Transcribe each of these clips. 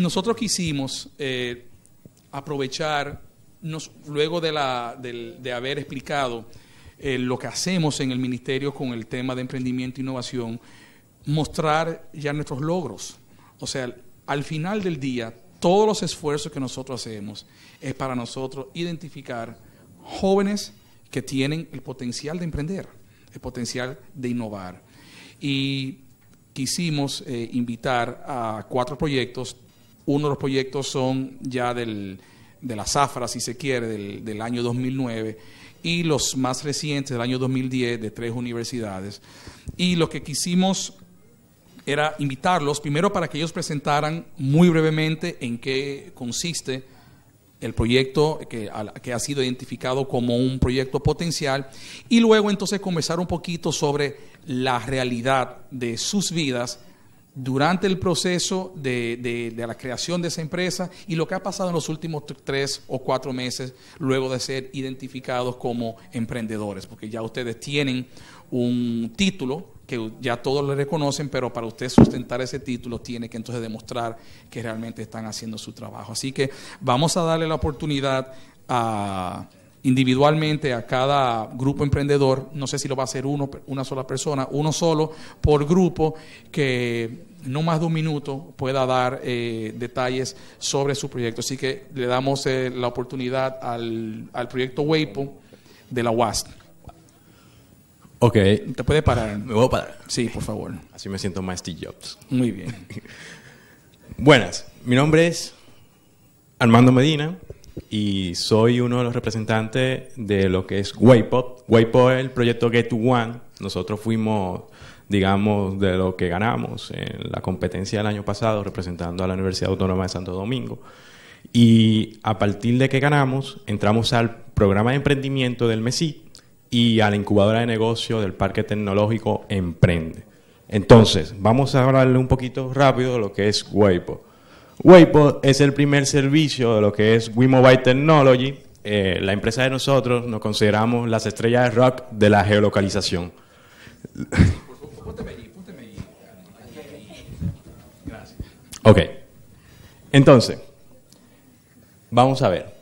nosotros quisimos eh, aprovechar, luego de, la, haber explicado eh, lo que hacemos en el ministerio con el tema de emprendimiento e innovación, mostrar ya nuestros logros. O sea, al final del día, todos los esfuerzos que nosotros hacemos es para nosotros identificar jóvenes que tienen el potencial de emprender, el potencial de innovar. Y quisimos eh, invitar a cuatro proyectos, uno de los proyectos son ya del, de la zafra, si se quiere, del, año 2009 y los más recientes del año 2010 de tres universidades. Y lo que quisimos era invitarlos primero para que ellos presentaran muy brevemente en qué consiste el proyecto que, que, ha sido identificado como un proyecto potencial y luego entonces conversar un poquito sobre la realidad de sus vidas durante el proceso de, de, la creación de esa empresa y lo que ha pasado en los últimos tres o cuatro meses luego de ser identificados como emprendedores, porque ya ustedes tienen un título que ya todos le reconocen, pero para usted sustentar ese título tiene que entonces demostrar que realmente están haciendo su trabajo. Así que vamos a darle la oportunidad a individualmente a cada grupo emprendedor, no sé si lo va a hacer uno, una sola persona, uno solo por grupo, que no más de un minuto pueda dar eh, detalles sobre su proyecto. Así que le damos eh, la oportunidad al, al proyecto Weipo de la UAST. Ok. ¿Te puede parar? Me voy a parar. Sí, por favor. Así me siento más Steve Jobs. Muy bien. Buenas, mi nombre es Armando Medina y soy uno de los representantes de lo que es Waypop. Waypop es el proyecto Get to One. Nosotros fuimos, digamos, de lo que ganamos en la competencia del año pasado representando a la Universidad Autónoma de Santo Domingo. Y a partir de que ganamos, entramos al programa de emprendimiento del MESI y a la incubadora de negocios del Parque Tecnológico Emprende. Entonces, vamos a hablarle un poquito rápido de lo que es Waypop. Waypod es el primer servicio de lo que es WeMobile Technology. Eh, la empresa de nosotros nos consideramos las estrellas de rock de la geolocalización. Ok. Entonces, vamos a ver.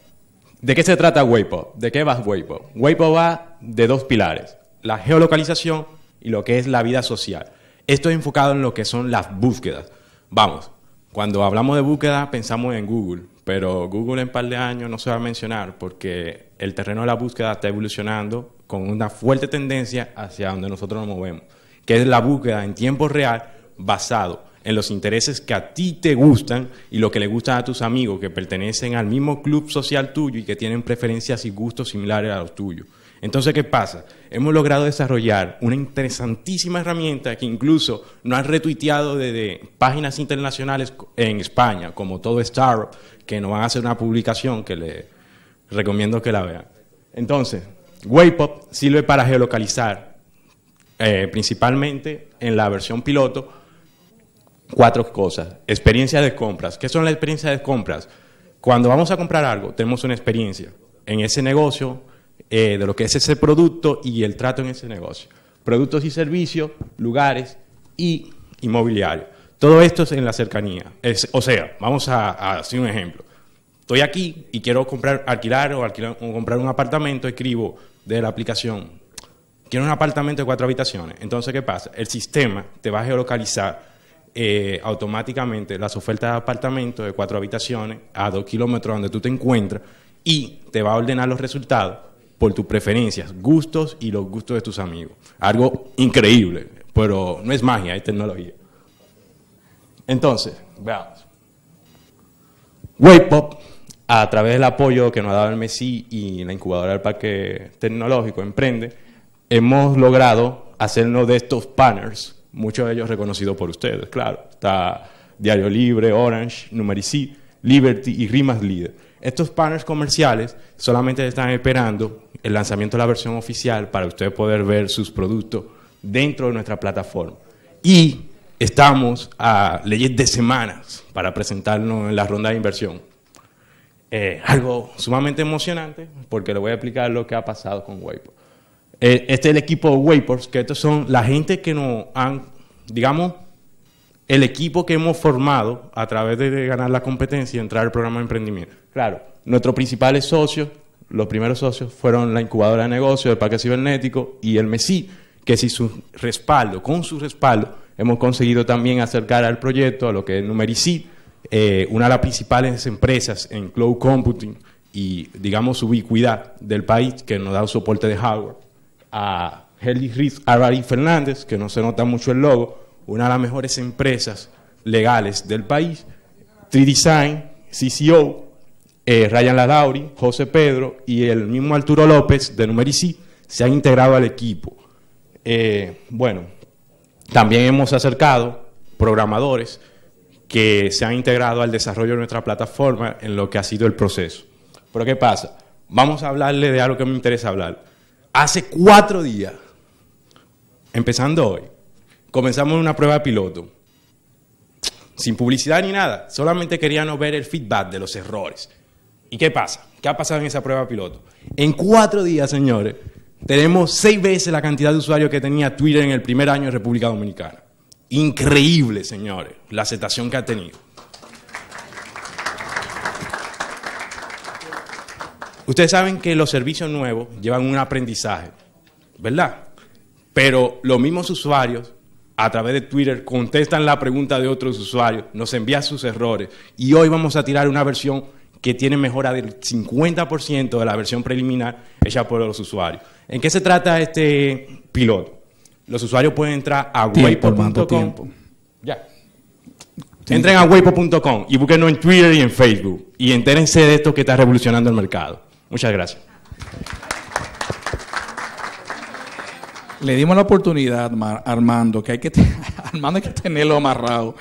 ¿De qué se trata WayPod? ¿De qué va WayPod? WayPod va de dos pilares, la geolocalización y lo que es la vida social. Esto es enfocado en lo que son las búsquedas. Vamos, cuando hablamos de búsqueda pensamos en Google, pero Google en un par de años no se va a mencionar porque el terreno de la búsqueda está evolucionando con una fuerte tendencia hacia donde nosotros nos movemos, que es la búsqueda en tiempo real basado en los intereses que a ti te gustan y lo que le gustan a tus amigos que pertenecen al mismo club social tuyo y que tienen preferencias y gustos similares a los tuyos. Entonces, ¿qué pasa? Hemos logrado desarrollar una interesantísima herramienta que incluso no han retuiteado desde páginas internacionales en España, como todo Startup, que nos van a hacer una publicación que les recomiendo que la vean. Entonces, WayPop sirve para geolocalizar eh, principalmente en la versión piloto cuatro cosas. Experiencia de compras. ¿Qué son las experiencias de compras? Cuando vamos a comprar algo, tenemos una experiencia. En ese negocio eh, de lo que es ese producto y el trato en ese negocio. Productos y servicios, lugares y inmobiliario. Todo esto es en la cercanía. o sea, vamos a, hacer un ejemplo. Estoy aquí y quiero comprar, alquilar o, comprar un apartamento, escribo de la aplicación. Quiero un apartamento de cuatro habitaciones. Entonces, ¿qué pasa? El sistema te va a geolocalizar eh, automáticamente las ofertas de apartamentos de cuatro habitaciones a dos kilómetros donde tú te encuentras y te va a ordenar los resultados por tus preferencias, gustos y los gustos de tus amigos. Algo increíble, pero no es magia, es tecnología. Entonces, veamos. Waypop, a través del apoyo que nos ha dado el Messi y la incubadora del Parque Tecnológico Emprende, hemos logrado hacernos de estos partners. muchos de ellos reconocidos por ustedes, claro. Está Diario Libre, Orange, Numericy, Liberty y Rimas Leader. Estos partners comerciales solamente están esperando el lanzamiento de la versión oficial para ustedes poder ver sus productos dentro de nuestra plataforma. Y estamos a leyes de semanas para presentarnos en la ronda de inversión. Eh, algo sumamente emocionante, porque le voy a explicar lo que ha pasado con Waypor. Eh, este es el equipo de que estos son la gente que nos han, digamos, el equipo que hemos formado a través de ganar la competencia y entrar al programa de emprendimiento. Claro, nuestros principales socios los primeros socios fueron la incubadora de negocios, del parque cibernético y el MESI, que si su respaldo, con su respaldo, hemos conseguido también acercar al proyecto a lo que es Numerici, eh, una de las principales empresas en cloud computing y, digamos, ubicuidad del país, que nos da un soporte de hardware. A Heli Riz Arari Fernández, que no se nota mucho el logo, una de las mejores empresas legales del país, 3Design, CCO, eh, Ryan Ladauri, José Pedro y el mismo Arturo López de Numerici se han integrado al equipo. Eh, bueno, también hemos acercado programadores que se han integrado al desarrollo de nuestra plataforma en lo que ha sido el proceso. Pero ¿qué pasa? Vamos a hablarle de algo que me interesa hablar. Hace cuatro días, empezando hoy, comenzamos una prueba piloto, sin publicidad ni nada, solamente queríamos ver el feedback de los errores. ¿Y qué pasa? ¿Qué ha pasado en esa prueba piloto? En cuatro días, señores, tenemos seis veces la cantidad de usuarios que tenía Twitter en el primer año de República Dominicana. Increíble, señores, la aceptación que ha tenido. Ustedes saben que los servicios nuevos llevan un aprendizaje, ¿verdad? Pero los mismos usuarios, a través de Twitter, contestan la pregunta de otros usuarios, nos envían sus errores y hoy vamos a tirar una versión que tiene mejora del 50% de la versión preliminar hecha por los usuarios. ¿En qué se trata este piloto? Los usuarios pueden entrar a waypo.com. Ya. Entren a waypo.com y búsquenlo en Twitter y en Facebook y entérense de esto que está revolucionando el mercado. Muchas gracias. Le dimos la oportunidad, Armando, que hay que Armando hay que tenerlo amarrado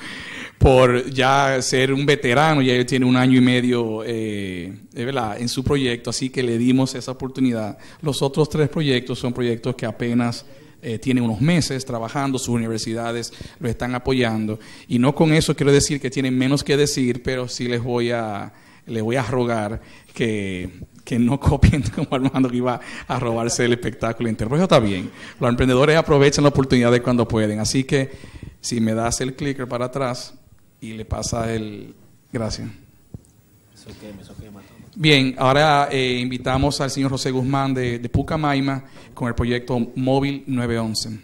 por ya ser un veterano, ya él tiene un año y medio eh, eh en su proyecto, así que le dimos esa oportunidad. Los otros tres proyectos son proyectos que apenas eh, tienen unos meses trabajando, sus universidades lo están apoyando, y no con eso quiero decir que tienen menos que decir, pero sí les voy a, les voy a rogar que, que no copien como Armando que iba a robarse el espectáculo entero. Pero eso está bien. Los emprendedores aprovechan la oportunidad de cuando pueden. Así que si me das el clicker para atrás, y le pasa el... Gracias. Bien, ahora eh, invitamos al señor José Guzmán de, de, Pucamaima con el proyecto Móvil 911.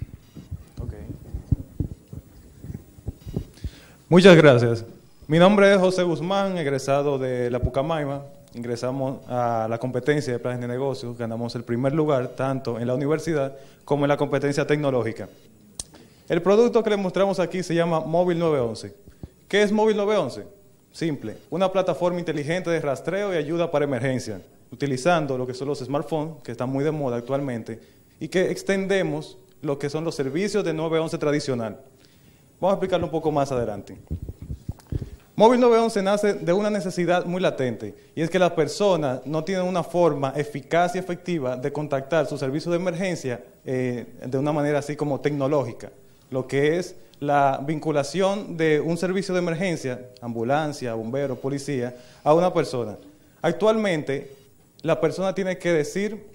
Muchas gracias. Mi nombre es José Guzmán, egresado de la Pucamaima. Ingresamos a la competencia de planes de negocios, ganamos el primer lugar tanto en la universidad como en la competencia tecnológica. El producto que le mostramos aquí se llama Móvil 911. ¿Qué es Móvil 911? Simple, una plataforma inteligente de rastreo y ayuda para emergencias, utilizando lo que son los smartphones, que están muy de moda actualmente, y que extendemos lo que son los servicios de 911 tradicional. Vamos a explicarlo un poco más adelante. Móvil 911 nace de una necesidad muy latente, y es que las personas no tienen una forma eficaz y efectiva de contactar su servicio de emergencia eh, de una manera así como tecnológica, lo que es la vinculación de un servicio de emergencia, ambulancia, bombero, policía, a una persona. Actualmente, la persona tiene que decir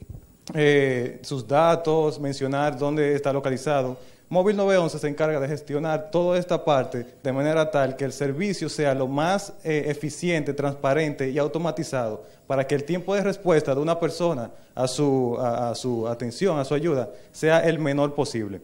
eh, sus datos, mencionar dónde está localizado. Móvil 911 se encarga de gestionar toda esta parte de manera tal que el servicio sea lo más eh, eficiente, transparente y automatizado para que el tiempo de respuesta de una persona a su atención, a su ayuda, sea el menor posible.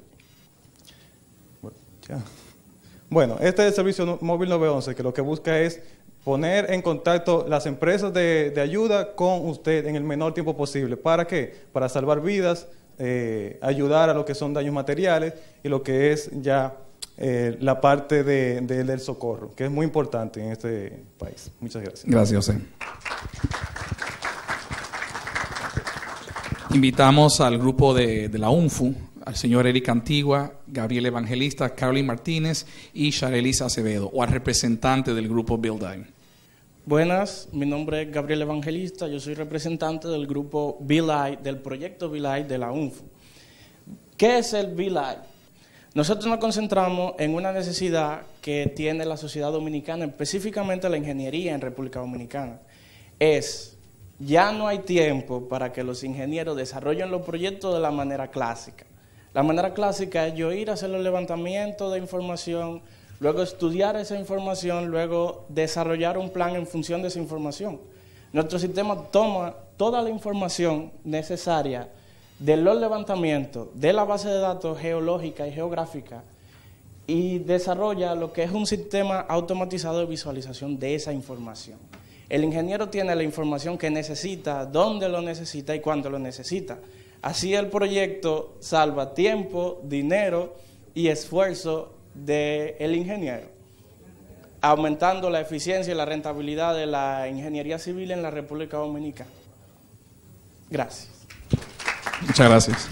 Bueno, este es el servicio móvil 911, que lo que busca es poner en contacto las empresas de, ayuda con usted en el menor tiempo posible. ¿Para qué? Para salvar vidas, eh, ayudar a lo que son daños materiales y lo que es ya eh, la parte del socorro, que es muy importante en este país. Muchas gracias. Gracias, José. Invitamos al grupo de la UNFU al señor Eric Antigua, Gabriel Evangelista, Carolyn Martínez y Charelisa Acevedo, o al representante del grupo Buildine. Buenas, mi nombre es Gabriel Evangelista, yo soy representante del grupo BILAI, del proyecto BILAI de la UNFU. ¿Qué es el BILAI? Nosotros nos concentramos en una necesidad que tiene la sociedad dominicana, específicamente la ingeniería en República Dominicana. Es, ya no hay tiempo para que los ingenieros desarrollen los proyectos de la manera clásica. La manera clásica es yo ir a hacer los levantamientos de información, luego estudiar esa información, luego desarrollar un plan en función de esa información. Nuestro sistema toma toda la información necesaria de los levantamientos, de la base de datos geológica y geográfica, y desarrolla lo que es un sistema automatizado de visualización de esa información. El ingeniero tiene la información que necesita, dónde lo necesita y cuándo lo necesita. Así el proyecto salva tiempo, dinero y esfuerzo del ingeniero, aumentando la eficiencia y la rentabilidad de la ingeniería civil en la República Dominicana. Gracias. Muchas gracias.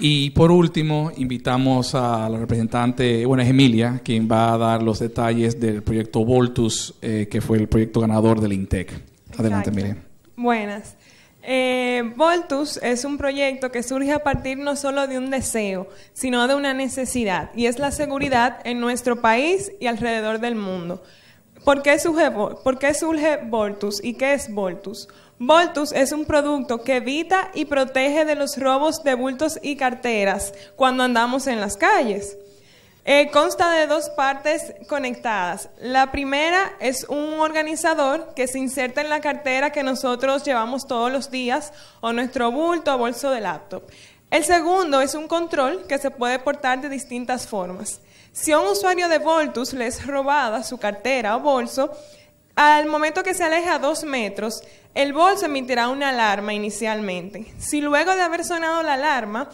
Y por último, invitamos a la representante, bueno, es Emilia, quien va a dar los detalles del proyecto Voltus, eh, que fue el proyecto ganador del INTEC. Adelante, Emilia. Buenas. Eh, Voltus es un proyecto que surge a partir no solo de un deseo, sino de una necesidad, y es la seguridad en nuestro país y alrededor del mundo. ¿Por qué surge, por qué surge Voltus y qué es Voltus? Voltus es un producto que evita y protege de los robos de bultos y carteras cuando andamos en las calles. Eh, consta de dos partes conectadas. La primera es un organizador que se inserta en la cartera que nosotros llevamos todos los días o nuestro bulto o bolso de laptop. El segundo es un control que se puede portar de distintas formas. Si a un usuario de Voltus le es robada su cartera o bolso, al momento que se aleja dos metros, el bolso emitirá una alarma inicialmente. Si luego de haber sonado la alarma,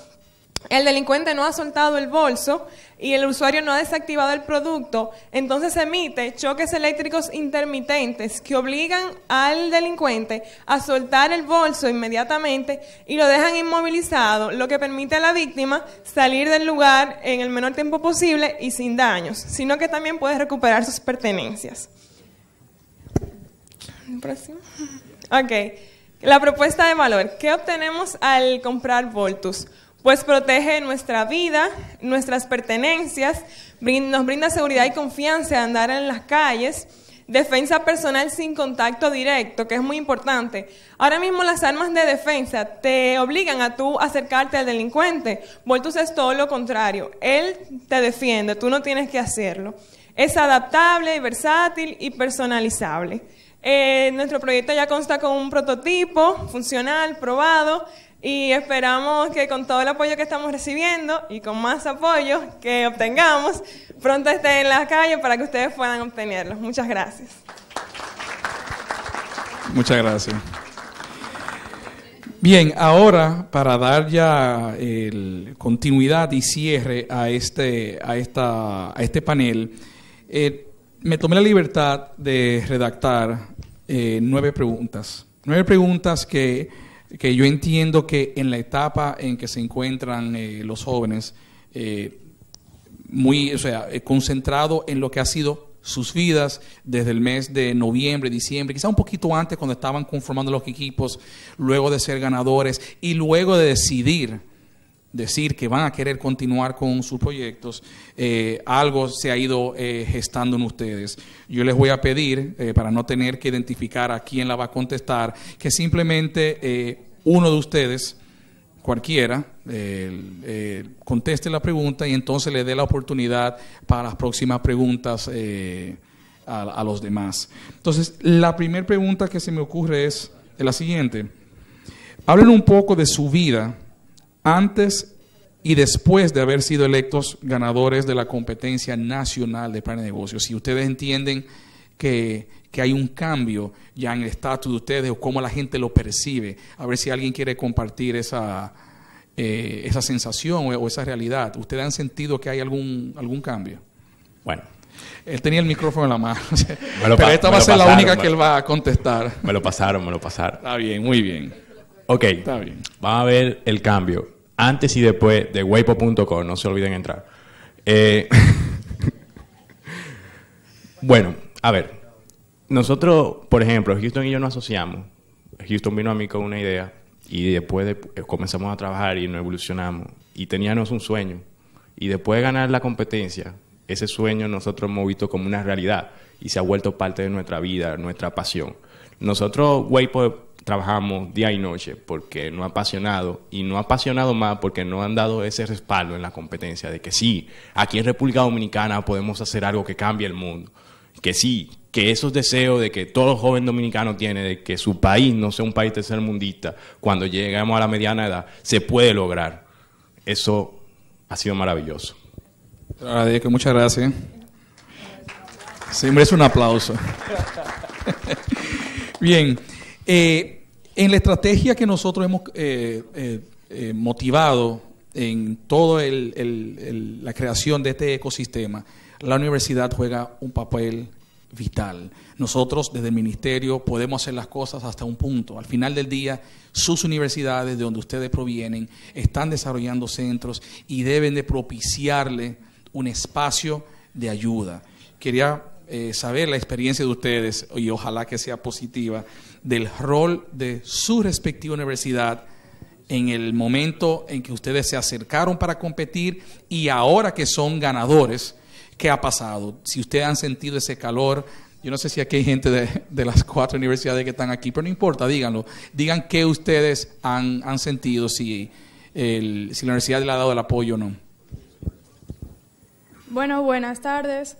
el delincuente no ha soltado el bolso y el usuario no ha desactivado el producto, entonces emite choques eléctricos intermitentes que obligan al delincuente a soltar el bolso inmediatamente y lo dejan inmovilizado, lo que permite a la víctima salir del lugar en el menor tiempo posible y sin daños, sino que también puede recuperar sus pertenencias. La propuesta de valor. ¿Qué obtenemos al comprar Voltus? pues protege nuestra vida, nuestras pertenencias, nos brinda seguridad y confianza de andar en las calles, defensa personal sin contacto directo, que es muy importante. Ahora mismo las armas de defensa te obligan a tú acercarte al delincuente, Voltus es todo lo contrario, él te defiende, tú no tienes que hacerlo. Es adaptable, versátil y personalizable. Eh, nuestro proyecto ya consta con un prototipo funcional, probado, y esperamos que con todo el apoyo que estamos recibiendo y con más apoyo que obtengamos, pronto esté en la calle para que ustedes puedan obtenerlos. Muchas gracias. Muchas gracias. Bien, ahora para dar ya continuidad y cierre a este, a esta, a este panel, eh, me tomé la libertad de redactar eh, nueve preguntas. Nueve preguntas que que yo entiendo que en la etapa en que se encuentran eh, los jóvenes, eh, muy, o sea, eh, concentrado en lo que ha sido sus vidas desde el mes de noviembre, diciembre, quizá un poquito antes cuando estaban conformando los equipos, luego de ser ganadores y luego de decidir decir que van a querer continuar con sus proyectos, eh, algo se ha ido eh, gestando en ustedes. Yo les voy a pedir, eh, para no tener que identificar a quién la va a contestar, que simplemente uno de ustedes, cualquiera, conteste la pregunta y entonces le dé la oportunidad para las próximas preguntas a, a los demás. Entonces, la primera pregunta que se me ocurre es la siguiente. Hablen un poco de su vida antes y después de haber sido electos ganadores de la competencia nacional de plan de negocios. Si ustedes entienden que, que hay un cambio ya en el estatus de ustedes o cómo la gente lo percibe, a ver si alguien quiere compartir esa, eh, esa sensación o, esa realidad. ¿Ustedes han sentido que hay algún, algún cambio? Bueno. Él tenía el micrófono en la mano. pero esta va a ser la única que él va a contestar. Me lo pasaron, me lo pasaron. Está bien, muy bien. Ok. Está bien. va a ver el cambio antes y después de weipo.com, no se olviden entrar. Eh, bueno, a ver, nosotros, por ejemplo, Houston y yo nos asociamos. Houston vino a mí con una idea y después eh, comenzamos a trabajar y nos evolucionamos y teníamos un sueño. Y después de ganar la competencia, ese sueño nosotros hemos visto como una realidad y se ha vuelto parte de nuestra vida, nuestra pasión. Nosotros, Weipo, trabajamos día y noche porque no ha apasionado y no ha apasionado más porque no han dado ese respaldo en la competencia de que sí, aquí en República Dominicana podemos hacer algo que cambie el mundo, que sí, que esos deseos de que todo joven dominicano tiene de que su país no sea un país tercermundista cuando llegamos a la mediana edad se puede lograr. Eso ha sido maravilloso. muchas gracias. siempre es un aplauso. Bien. Eh, en la estrategia que nosotros hemos eh, eh, motivado en toda la creación de este ecosistema, la universidad juega un papel vital. Nosotros desde el ministerio podemos hacer las cosas hasta un punto. Al final del día, sus universidades de donde ustedes provienen están desarrollando centros y deben de propiciarle un espacio de ayuda. Quería saber la experiencia de ustedes y ojalá que sea positiva del rol de su respectiva universidad en el momento en que ustedes se acercaron para competir y ahora que son ganadores, ¿qué ha pasado? Si ustedes han sentido ese calor, yo no sé si aquí hay gente de, las cuatro universidades que están aquí, pero no importa, díganlo. Digan qué ustedes han, sentido, si, el, si la universidad le ha dado el apoyo o no. Bueno, buenas tardes.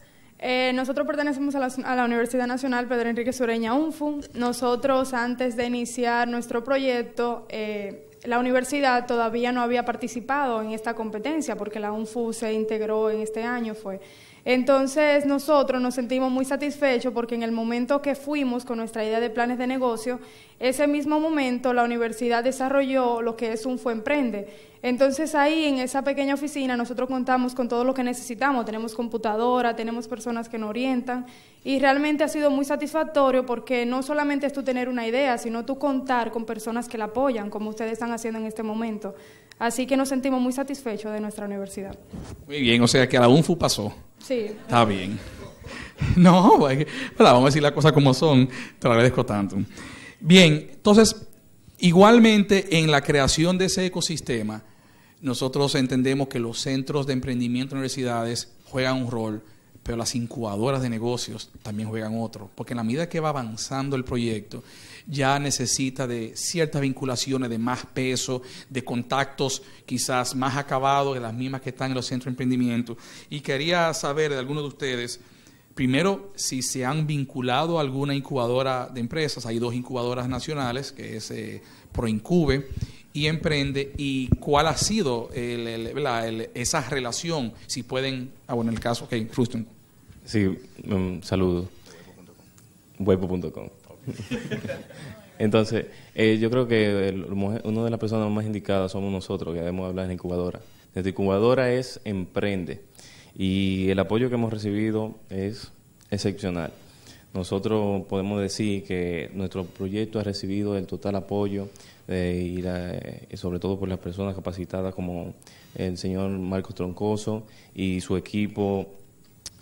Eh, nosotros pertenecemos a la, Universidad Nacional Pedro Enrique Sureña UNFU. Nosotros, antes de iniciar nuestro proyecto, eh, la universidad todavía no había participado en esta competencia porque la UNFU se integró en este año, fue. Entonces nosotros nos sentimos muy satisfechos porque en el momento que fuimos con nuestra idea de planes de negocio, ese mismo momento la universidad desarrolló lo que es un Emprende. Entonces ahí en esa pequeña oficina nosotros contamos con todo lo que necesitamos, tenemos computadora, tenemos personas que nos orientan y realmente ha sido muy satisfactorio porque no solamente es tú tener una idea, sino tú contar con personas que la apoyan, como ustedes están haciendo en este momento. Así que nos sentimos muy satisfechos de nuestra universidad. Muy bien, o sea que a la UNFU pasó. Sí. Está bien. No, pues, pues, vamos a decir las cosas como son. Te agradezco tanto. Bien, entonces, igualmente en la creación de ese ecosistema, nosotros entendemos que los centros de emprendimiento en universidades juegan un rol, pero las incubadoras de negocios también juegan otro, porque en la medida que va avanzando el proyecto, ya necesita de ciertas vinculaciones de más peso, de contactos quizás más acabados de las mismas que están en los centros de emprendimiento. Y quería saber de algunos de ustedes, primero, si se han vinculado a alguna incubadora de empresas. Hay dos incubadoras nacionales, que es eh, ProIncube y Emprende, y cuál ha sido esa relación, si pueden, ah, en el caso, que... Ruston. Sí, un saludo. Entonces, eh, yo creo que una de las personas más indicadas somos nosotros, que debemos hablar en incubadora. Desde incubadora es emprende y el apoyo que hemos recibido es excepcional. Nosotros podemos decir que nuestro proyecto ha recibido el total apoyo y, eh, sobre todo por las personas capacitadas como el señor Marcos Troncoso y su equipo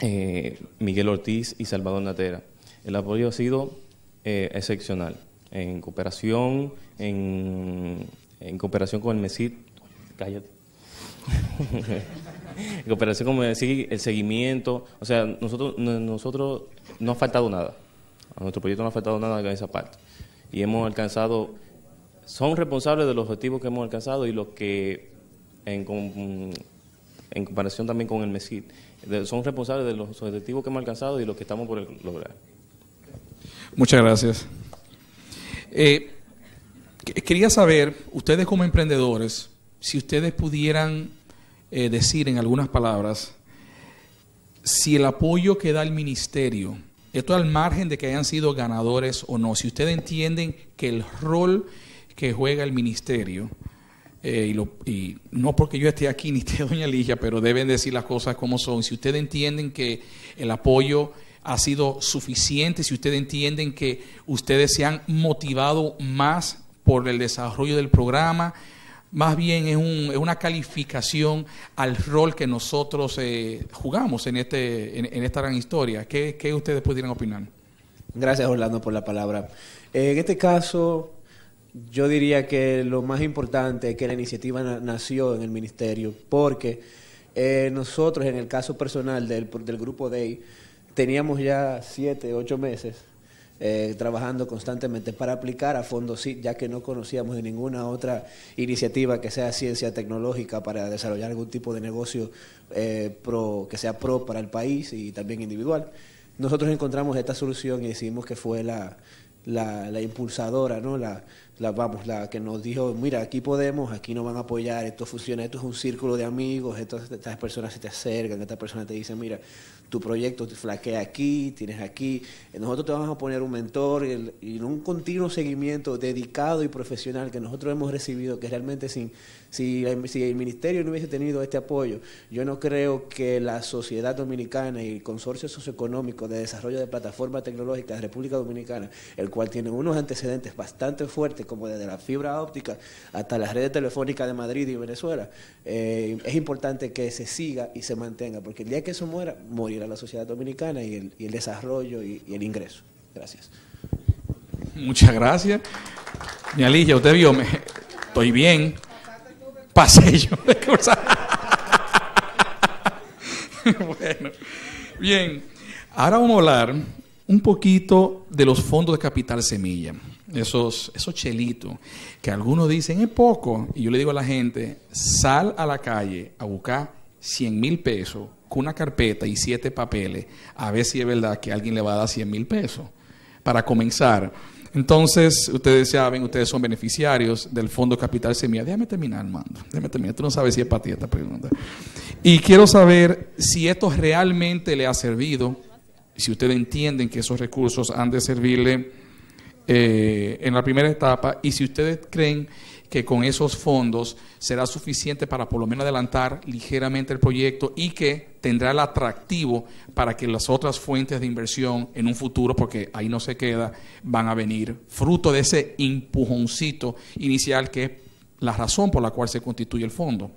eh, Miguel Ortiz y Salvador Natera. El apoyo ha sido eh, excepcional. En cooperación, en, en cooperación con el MESID, cállate. en cooperación con el MESID, el seguimiento, o sea, nosotros, nosotros no ha faltado nada. A nuestro proyecto no ha faltado nada en esa parte. Y hemos alcanzado, son responsables de los objetivos que hemos alcanzado y los que en, en comparación también con el MESID, son responsables de los objetivos que hemos alcanzado y los que estamos por lograr. Muchas gracias. Eh, quería saber, ustedes como emprendedores, si ustedes pudieran eh, decir en algunas palabras si el apoyo que da el ministerio, esto al margen de que hayan sido ganadores o no, si ustedes entienden que el rol que juega el ministerio, eh, y, y, no porque yo esté aquí ni esté doña Ligia, pero deben decir las cosas como son, si ustedes entienden que el apoyo ha sido suficiente, si ustedes entienden que ustedes se han motivado más por el desarrollo del programa, más bien es, un, es una calificación al rol que nosotros eh, jugamos en, este, en, esta gran historia. ¿Qué, ustedes pudieran opinar? Gracias, Orlando, por la palabra. Eh, en este caso, yo diría que lo más importante es que la iniciativa nació en el ministerio, porque eh, nosotros, en el caso personal del, del grupo DEI, teníamos ya siete, ocho meses eh, trabajando constantemente para aplicar a fondo sí, ya que no conocíamos de ninguna otra iniciativa que sea ciencia tecnológica para desarrollar algún tipo de negocio eh, que sea pro para el país y también individual. Nosotros encontramos esta solución y decidimos que fue la, impulsadora, ¿no? La, vamos, la que nos dijo, mira, aquí podemos, aquí nos van a apoyar, esto funciona, esto es un círculo de amigos, estas personas se te acercan, estas personas te dicen, mira, tu proyecto te flaquea aquí, tienes aquí. Eh, nosotros te vamos a poner un mentor y, y un continuo seguimiento dedicado y profesional que nosotros hemos recibido, que realmente sin, si, el ministerio no hubiese tenido este apoyo, yo no creo que la sociedad dominicana y el consorcio socioeconómico de desarrollo de plataformas tecnológicas de República Dominicana, el cual tiene unos antecedentes bastante fuertes, como desde la fibra óptica hasta las redes telefónicas de Madrid y Venezuela, eh, es importante que se siga y se mantenga, porque el día que eso muera, morirá la sociedad dominicana y el, desarrollo y, el ingreso. Gracias. Muchas gracias. Mi Alicia, usted vio, estoy bien. Paseo de bueno, bien. Ahora vamos a hablar un poquito de los fondos de capital semilla. Esos, esos chelitos que algunos dicen es poco. Y yo le digo a la gente, sal a la calle a buscar 100 mil pesos con una carpeta y siete papeles a ver si es verdad que alguien le va a dar 100 mil pesos. Para comenzar, entonces, ustedes saben, ustedes son beneficiarios del Fondo Capital Semilla. Déjame terminar, mando. Déjame terminar. Tú no sabes si es para ti esta pregunta. Y quiero saber si esto realmente le ha servido, si ustedes entienden que esos recursos han de servirle eh, en la primera etapa y si ustedes creen que con esos fondos será suficiente para por lo menos adelantar ligeramente el proyecto y que tendrá el atractivo para que las otras fuentes de inversión en un futuro, porque ahí no se queda, van a venir fruto de ese empujoncito inicial que es la razón por la cual se constituye el fondo.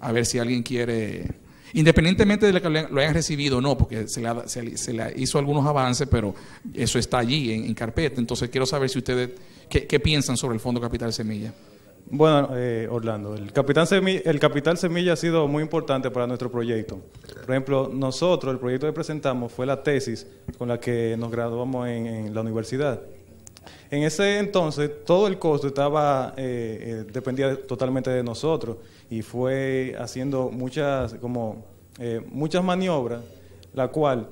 A ver si alguien quiere independientemente de que lo hayan recibido o no, porque se le, hizo algunos avances, pero eso está allí en, carpeta. Entonces quiero saber si ustedes, qué piensan sobre el Fondo Capital Semilla. Bueno, eh, Orlando, el, Capitán el Capital Semilla ha sido muy importante para nuestro proyecto. Por ejemplo, nosotros, el proyecto que presentamos fue la tesis con la que nos graduamos en, la universidad. En ese entonces, todo el costo estaba eh, eh, dependía totalmente de nosotros y fue haciendo muchas, como, muchas maniobras, la cual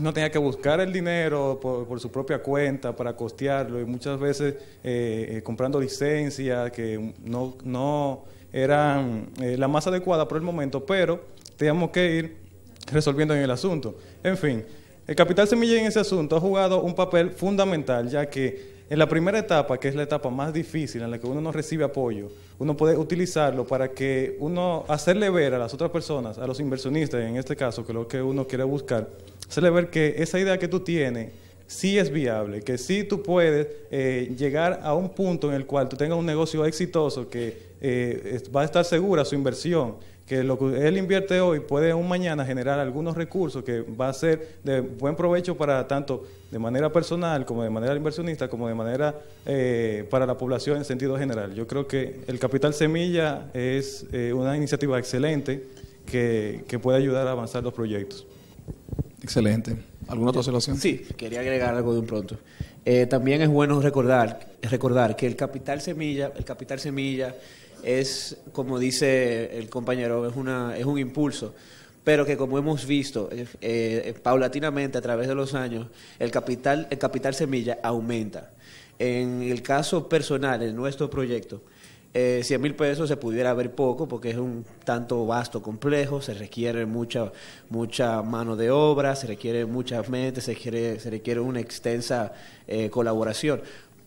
no tenía que buscar el dinero por, su propia cuenta para costearlo y muchas veces eh, eh, comprando licencias que no, eran eh, la más adecuada por el momento, pero teníamos que ir resolviendo en el asunto. En fin, el capital semilla en ese asunto ha jugado un papel fundamental, ya que en la primera etapa, que es la etapa más difícil en la que uno no recibe apoyo, uno puede utilizarlo para que uno hacerle ver a las otras personas, a los inversionistas en este caso, que es lo que uno quiere buscar, hacerle ver que esa idea que tú tienes sí es viable, que sí tú puedes eh, llegar a un punto en el cual tú tengas un negocio exitoso que eh, va a estar segura su inversión, que lo que él invierte hoy puede un mañana generar algunos recursos que va a ser de buen provecho para tanto de manera personal como de manera inversionista como de manera eh, para la población en sentido general. Yo creo que el Capital Semilla es una iniciativa excelente que puede ayudar a avanzar los proyectos. Excelente. ¿Alguna otra observación? Sí, quería agregar algo de un pronto. Eh, también es bueno recordar, recordar que el capital semilla, el capital semilla es, como dice el compañero, es, una, es un impulso, pero que como hemos visto eh, eh, paulatinamente a través de los años, el capital, el capital semilla aumenta. En el caso personal, en nuestro proyecto, eh, 100 mil pesos se pudiera ver poco porque es un tanto vasto complejo, se requiere mucha, mucha mano de obra, se requiere muchas mentes, se requiere, una extensa eh, colaboración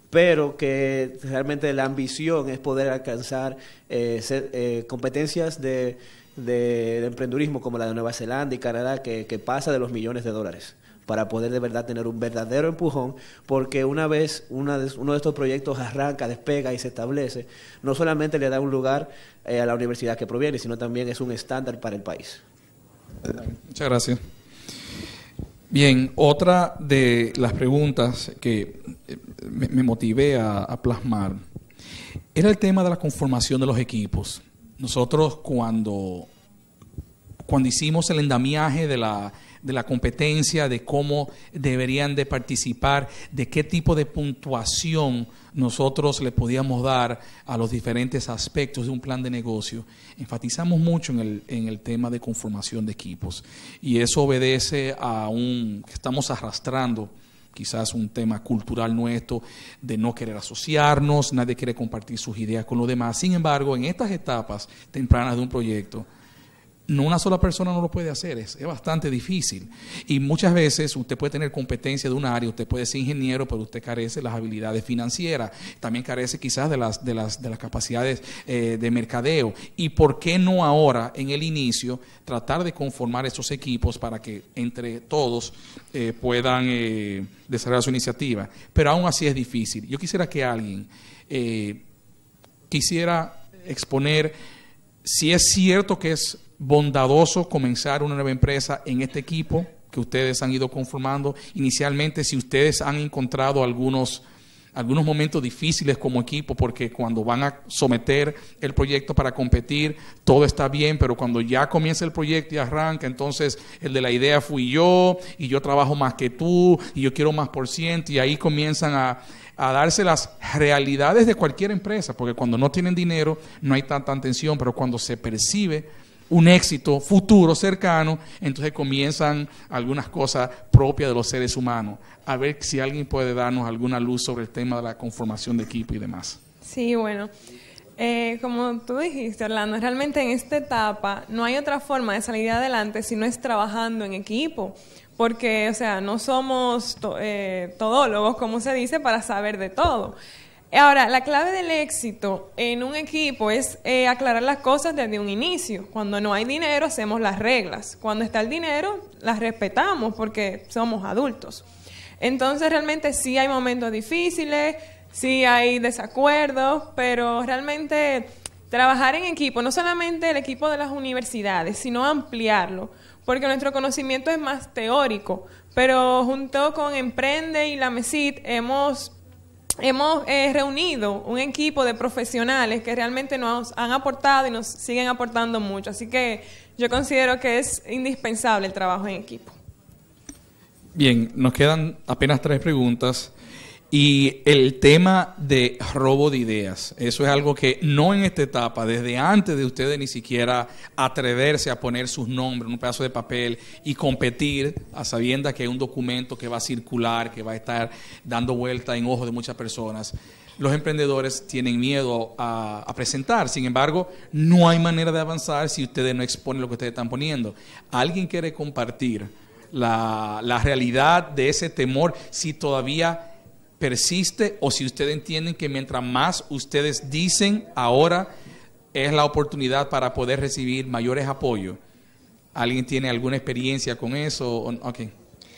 pero que realmente la ambición es poder alcanzar eh, eh, competencias de, de, emprendurismo como la de Nueva Zelanda y Canadá, que, que pasa de los millones de dólares para poder de verdad tener un verdadero empujón, porque una vez uno de estos proyectos arranca, despega y se establece, no solamente le da un lugar eh, a la universidad que proviene, sino también es un estándar para el país. Muchas gracias. Bien, otra de las preguntas que eh, me, motivé a, plasmar era el tema de la conformación de los equipos. Nosotros cuando, cuando hicimos el endamiaje de la de la competencia, de cómo deberían de participar, de qué tipo de puntuación nosotros le podíamos dar a los diferentes aspectos de un plan de negocio. Enfatizamos mucho en el, en el tema de conformación de equipos y eso obedece a un que estamos arrastrando quizás un tema cultural nuestro de no querer asociarnos, nadie quiere compartir sus ideas con los demás. Sin embargo, en estas etapas tempranas de un proyecto, no una sola persona no lo puede hacer, es, bastante difícil. Y muchas veces usted puede tener competencia de un área, usted puede ser ingeniero, pero usted carece de las habilidades financieras, también carece quizás de las, de las, de las capacidades eh, de mercadeo. ¿Y por qué no ahora, en el inicio, tratar de conformar estos equipos para que entre todos eh, puedan eh, desarrollar su iniciativa? Pero aún así es difícil. Yo quisiera que alguien quisiera exponer si es cierto que es bondadoso comenzar una nueva empresa en este equipo que ustedes han ido conformando. Inicialmente, si ustedes han encontrado algunos algunos momentos difíciles como equipo, porque cuando van a someter el proyecto para competir, todo está bien, pero cuando ya comienza el proyecto y arranca, entonces el de la idea fui yo, y yo trabajo más que tú, y yo quiero más por ciento, y ahí comienzan a, a darse las realidades de cualquier empresa, porque cuando no tienen dinero no hay tanta atención, pero cuando se percibe un éxito futuro cercano, entonces comienzan algunas cosas propias de los seres humanos. A ver si alguien puede darnos alguna luz sobre el tema de la conformación de equipo y demás. Sí, bueno. Eh, como tú dijiste, Orlando, realmente en esta etapa no hay otra forma de salir adelante si no es trabajando en equipo, porque, o sea, no somos eh, todólogos, como se dice, para saber de todo. Ahora, la clave del éxito en un equipo es eh, aclarar las cosas desde un inicio. Cuando no hay dinero, hacemos las reglas. Cuando está el dinero, las respetamos porque somos adultos. Entonces, realmente sí hay momentos difíciles, sí hay desacuerdos, pero realmente trabajar en equipo, no solamente el equipo de las universidades, sino ampliarlo, porque nuestro conocimiento es más teórico, pero junto con Emprende y la MESIT hemos hemos eh, reunido un equipo de profesionales que realmente nos han aportado y nos siguen aportando mucho. Así que yo considero que es indispensable el trabajo en equipo. Bien, nos quedan apenas tres preguntas. Y el tema de robo de ideas, eso es algo que no en esta etapa, desde antes de ustedes ni siquiera atreverse a poner sus nombres en un pedazo de papel y competir a sabiendas que hay un documento que va a circular, que va a estar dando vuelta en ojos de muchas personas. Los emprendedores tienen miedo a, presentar, sin embargo, no hay manera de avanzar si ustedes no exponen lo que ustedes están poniendo. ¿Alguien quiere compartir la, la realidad de ese temor si todavía persiste o si ustedes entienden que mientras más ustedes dicen ahora es la oportunidad para poder recibir mayores apoyos. ¿Alguien tiene alguna experiencia con eso? Ok,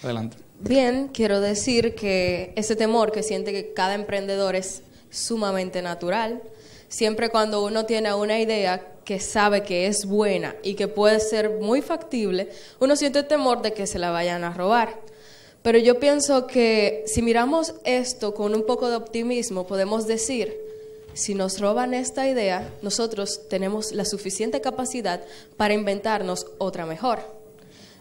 adelante. Bien, quiero decir que ese temor que siente cada emprendedor es sumamente natural. Siempre cuando uno tiene una idea que sabe que es buena y que puede ser muy factible, uno siente el temor de que se la vayan a robar. Pero yo pienso que si miramos esto con un poco de optimismo, podemos decir, si nos roban esta idea, nosotros tenemos la suficiente capacidad para inventarnos otra mejor.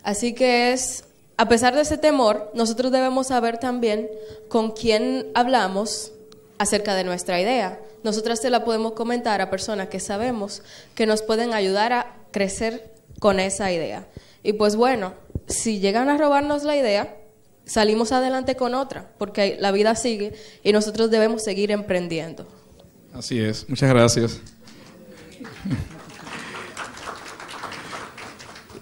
Así que es, a pesar de ese temor, nosotros debemos saber también con quién hablamos acerca de nuestra idea. Nosotras se la podemos comentar a personas que sabemos que nos pueden ayudar a crecer con esa idea. Y pues bueno, si llegan a robarnos la idea, salimos adelante con otra, porque la vida sigue y nosotros debemos seguir emprendiendo. Así es, muchas gracias.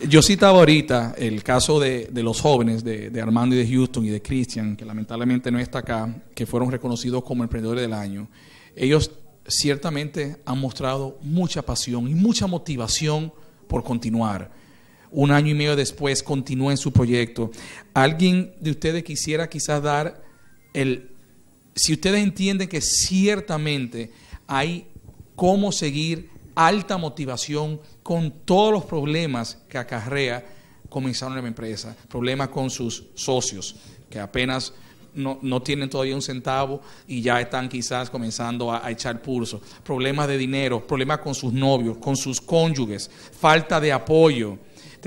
Yo citaba ahorita el caso de, los jóvenes de, de, Armando y de Houston y de Christian, que lamentablemente no está acá, que fueron reconocidos como emprendedores del año. Ellos ciertamente han mostrado mucha pasión y mucha motivación por continuar un año y medio después continúa en su proyecto. ¿Alguien de ustedes quisiera quizás dar el... Si ustedes entienden que ciertamente hay cómo seguir alta motivación con todos los problemas que acarrea comenzar una empresa, problemas con sus socios, que apenas no, no, tienen todavía un centavo y ya están quizás comenzando a, a, echar pulso, problemas de dinero, problemas con sus novios, con sus cónyuges, falta de apoyo,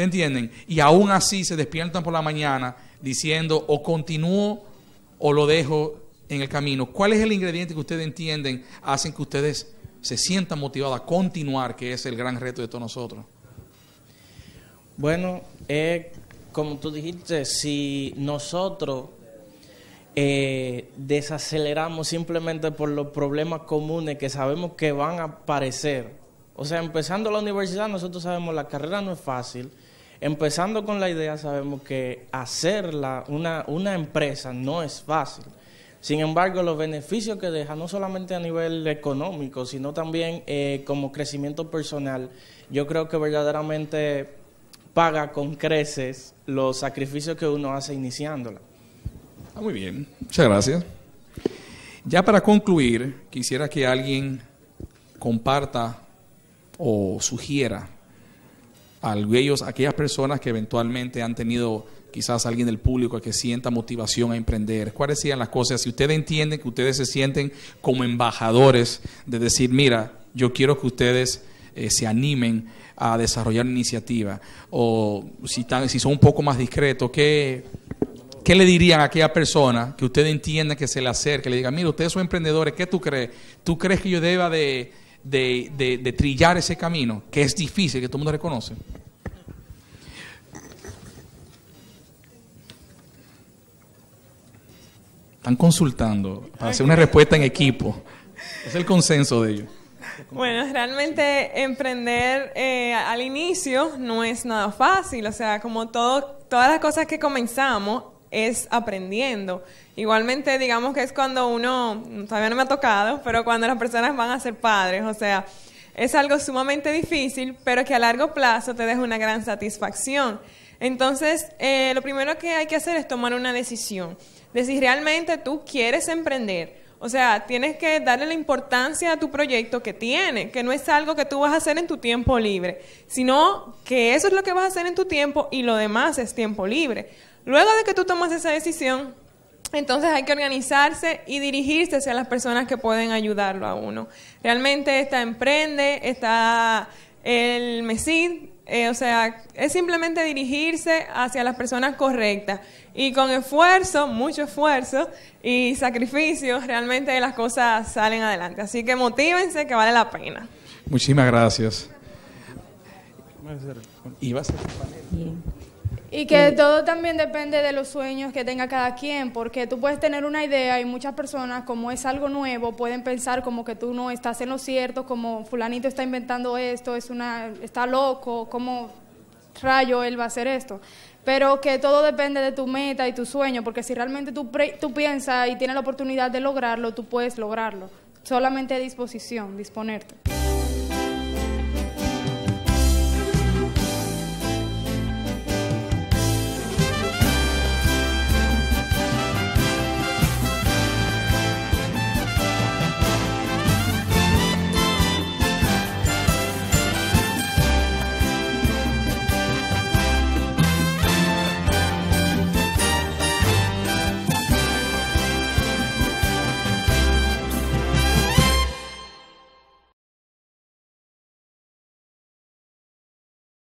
entienden? Y aún así se despiertan por la mañana diciendo o continúo o lo dejo en el camino. ¿Cuál es el ingrediente que ustedes entienden hacen que ustedes se sientan motivados a continuar, que es el gran reto de todos nosotros? Bueno, como tú dijiste, si nosotros eh, desaceleramos simplemente por los problemas comunes que sabemos que van a aparecer, o sea, empezando la universidad, nosotros sabemos la carrera no es fácil, Empezando con la idea, sabemos que hacerla una, empresa no es fácil. Sin embargo, los beneficios que deja, no solamente a nivel económico, sino también eh, como crecimiento personal, yo creo que verdaderamente paga con creces los sacrificios que uno hace iniciándola. Ah, muy bien, muchas gracias. Ya para concluir, quisiera que alguien comparta o sugiera a aquellas personas que eventualmente han tenido quizás alguien del público que sienta motivación a emprender? ¿Cuáles serían las cosas? Si ustedes entienden que ustedes se sienten como embajadores de decir, mira, yo quiero que ustedes eh, se animen a desarrollar iniciativas. iniciativa, o si, si son un poco más discretos, ¿qué, ¿qué le dirían a aquella persona que usted entienda que se le acerque, le diga, mira, ustedes son emprendedores, ¿qué tú crees? ¿Tú crees que yo deba de de, trillar ese camino, que es difícil, que todo el mundo reconoce. Están consultando para hacer una respuesta en equipo. Es el consenso de ellos. Bueno, realmente emprender eh, al inicio no es nada fácil. O sea, como todo, todas las cosas que comenzamos, es aprendiendo. Igualmente, digamos que es cuando uno, todavía no me ha tocado, pero cuando las personas van a ser padres, o sea, es algo sumamente difícil, pero que a largo plazo te deja una gran satisfacción. Entonces, eh, lo primero que hay que hacer es tomar una decisión, de si realmente tú quieres emprender. O sea, tienes que darle la importancia a tu proyecto que tiene, que no es algo que tú vas a hacer en tu tiempo libre, sino que eso es lo que vas a hacer en tu tiempo y lo demás es tiempo libre. Luego de que tú tomas esa decisión, entonces hay que organizarse y dirigirse hacia las personas que pueden ayudarlo a uno. Realmente está Emprende, está el MESID, eh, o sea, es simplemente dirigirse hacia las personas correctas. Y con esfuerzo, mucho esfuerzo y sacrificio, realmente las cosas salen adelante. Así que motívense que vale la pena. Muchísimas gracias. Y a y que mm. todo también depende de los sueños que tenga cada quien, porque tú puedes tener una idea y muchas personas, como es algo nuevo, pueden pensar como que tú no estás en lo cierto, como fulanito está inventando esto, es una está loco, como rayo él va a hacer esto. Pero que todo depende de tu meta y tu sueño, porque si realmente tú, tú piensas y tienes la oportunidad de lograrlo, tú puedes lograrlo. Solamente disposición, disponerte.